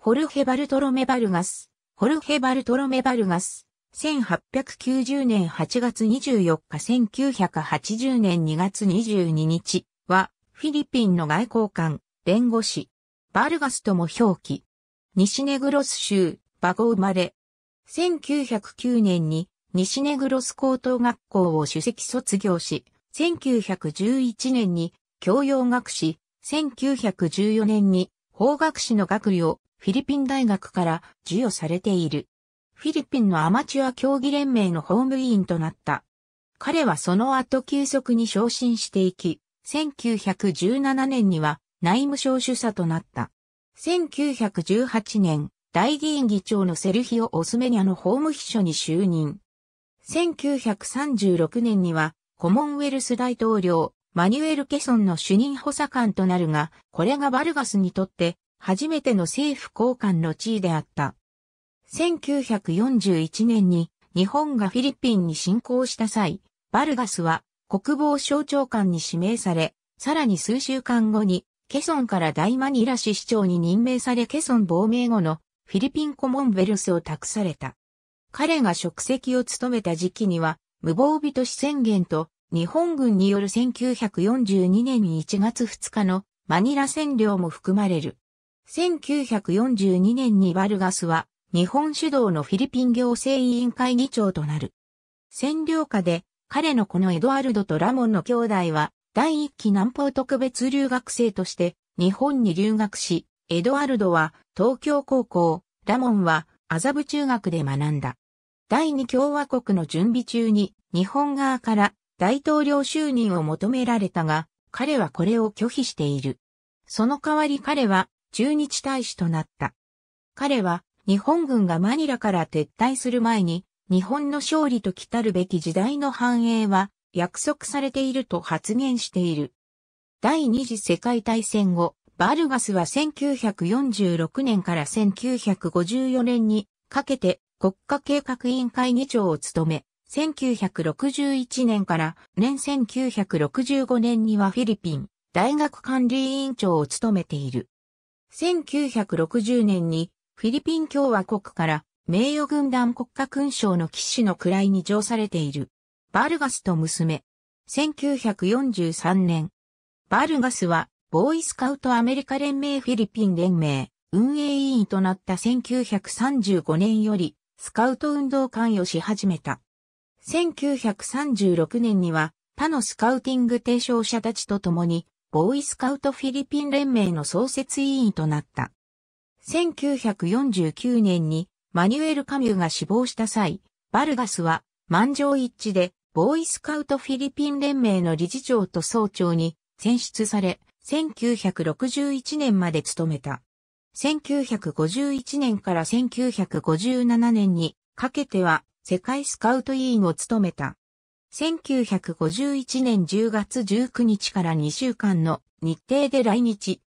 ホルヘ・バルトロメ・バルガス、ホルヘ・バルトロメ・バルガス、1890年8月24日1980年2月22日は、フィリピンの外交官、弁護士、バルガスとも表記。西ネグロス州、バゴ生まれ。1909年に西ネグロス高等学校を首席卒業し、1911年に教養学士、1914年に法学士の学位をフィリピン大学から授与されている。フィリピンのアマチュア競技連盟の法務委員となった。彼はその後急速に昇進していき、1917年には内務省主査となった。1918年、大議院議長のセルヒオ・オスメニャの法務秘書に就任。1936年には、コモンウェルス大統領、マニュエル・ケソンの主任補佐官となるが、これがバルガスにとって初めての政府高官の地位であった。1941年に日本がフィリピンに侵攻した際、バルガスは国防省長官に指名され、さらに数週間後にケソンから大マニラ市市長に任命されケソン亡命後のフィリピンコモンベルスを託された。彼が職責を務めた時期には、無防備都市宣言と日本軍による1942年1月2日のマニラ占領も含まれる。1942年にバルガスは日本主導のフィリピン行政委員会議長となる。占領下で彼のこのエドワルドとラモンの兄弟は第一期南方特別留学生として日本に留学し、エドワルドは東京高校、ラモンは麻布中学で学んだ。第二共和国の準備中に日本側から大統領就任を求められたが、彼はこれを拒否している。その代わり彼は駐日大使となった。彼は日本軍がマニラから撤退する前に日本の勝利と来たるべき時代の繁栄は約束されていると発言している。第二次世界大戦後、バルガスは1946年から1954年にかけて国家計画委員会議長を務め、1961年から年1965年にはフィリピン大学管理委員長を務めている。1960年にフィリピン共和国から名誉軍団国家勲章の騎士の位に上されている。バルガスと娘。1943年。バルガスはボーイスカウトアメリカ連盟フィリピン連盟運営委員となった1935年よりスカウト運動関与し始めた。1936年には他のスカウティング提唱者たちと共にボーイスカウトフィリピン連盟の創設委員となった。1949年にマニュエル・カミュが死亡した際、バルガスは満場一致でボーイスカウトフィリピン連盟の理事長と総長に選出され、1961年まで務めた。1951年から1957年にかけては世界スカウト委員を務めた。1951年10月19日から2週間の日程で来日。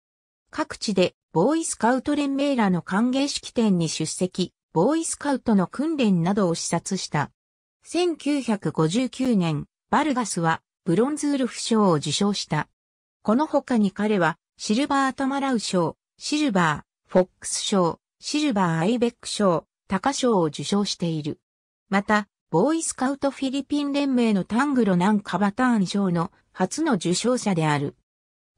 各地でボーイスカウト連盟らの歓迎式典に出席、ボーイスカウトの訓練などを視察した。1959年、バルガスはブロンズウルフ賞を受賞した。この他に彼はシルバータマラウ賞、シルバー、フォックス賞、シルバーアイベック賞、タカ賞を受賞している。また、ボーイスカウトフィリピン連盟のタングロナンカバターン賞の初の受賞者である。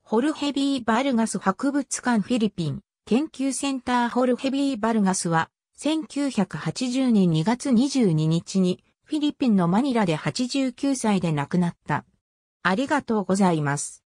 ホルヘビー・バルガス博物館フィリピン研究センターホルヘビー・バルガスは1980年2月22日にフィリピンのマニラで89歳で亡くなった。ありがとうございます。